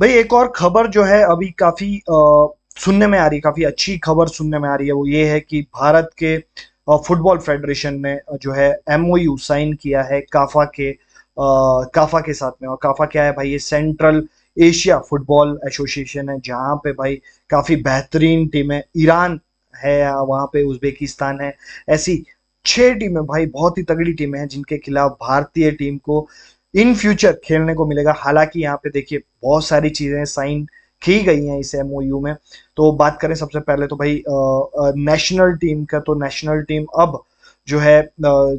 भाई एक और खबर जो है अभी काफी आ, सुनने में आ रही है काफी अच्छी खबर सुनने में आ रही है वो ये है कि भारत के फुटबॉल फेडरेशन ने जो है एमओयू साइन किया है काफा के आ, काफा के साथ में और काफा क्या है भाई ये सेंट्रल एशिया फुटबॉल एसोसिएशन है जहाँ पे भाई काफी बेहतरीन टीमें ईरान है वहां पे उज्बेकिस्तान है ऐसी छह टीमें भाई बहुत ही तगड़ी टीमें हैं जिनके खिलाफ भारतीय टीम को इन फ्यूचर खेलने को मिलेगा हालांकि यहाँ पे देखिए बहुत सारी चीजें साइन की गई हैं इस एम में तो बात करें सबसे पहले तो भाई नेशनल टीम का तो नेशनल टीम अब जो है आ,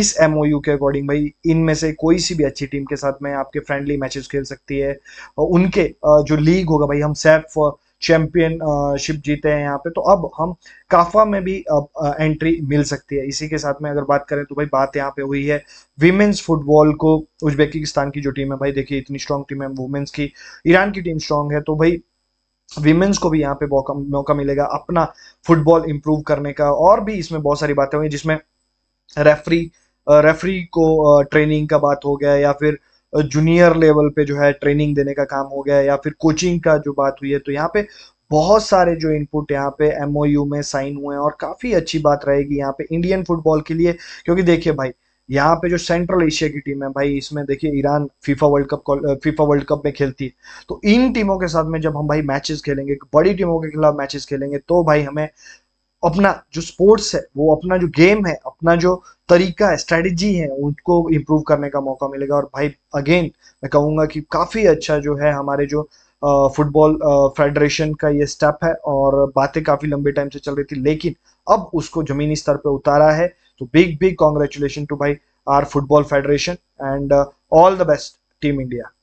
इस एमओयू के अकॉर्डिंग भाई इनमें से कोई सी भी अच्छी टीम के साथ में आपके फ्रेंडली मैचेस खेल सकती है उनके जो लीग होगा भाई हम सेफ चैंपियनशिप जीते हैं यहाँ पे तो अब हम काफा में भी अब एंट्री मिल सकती है इसी के साथ में अगर बात करें तो भाई बात यहाँ पे हुई है विमेंस फुटबॉल को उज्बेकिस्तान की जो टीम है भाई देखिए इतनी स्ट्रांग टीम है वुमेन्स की ईरान की टीम स्ट्रांग है तो भाई विमेंस को भी यहाँ पे मौका मिलेगा अपना फुटबॉल इम्प्रूव करने का और भी इसमें बहुत सारी बातें हुई जिसमें रेफरी रेफरी को ट्रेनिंग का बात हो गया या फिर जूनियर लेवल पे जो है ट्रेनिंग देने का काम हो गया या फिर कोचिंग का जो बात हुई है तो यहाँ पे बहुत सारे जो इनपुट यहाँ पे एमओयू में साइन हुए हैं और काफी अच्छी बात रहेगी यहाँ पे इंडियन फुटबॉल के लिए क्योंकि देखिए भाई यहाँ पे जो सेंट्रल एशिया की टीम है भाई इसमें देखिए Iran FIFA world cup FIFA world cup में खेलती है तो इन टीमों के साथ में जब हम भाई मैचेस खेलेंगे बड़ी टीमों के खिलाफ मैचेस खेलेंगे तो भाई हमें अपना जो स्पोर्ट्स है वो अपना जो गेम है अपना जो तरीका है स्ट्रेटजी है उनको इम्प्रूव करने का मौका मिलेगा और भाई अगेन मैं कहूँगा कि काफ़ी अच्छा जो है हमारे जो फुटबॉल फेडरेशन का ये स्टेप है और बातें काफ़ी लंबे टाइम से चल रही थी लेकिन अब उसको ज़मीनी स्तर पर उतारा है तो बिग बिग कॉन्ग्रेचुलेशन टू भाई आर football federation and all the best team India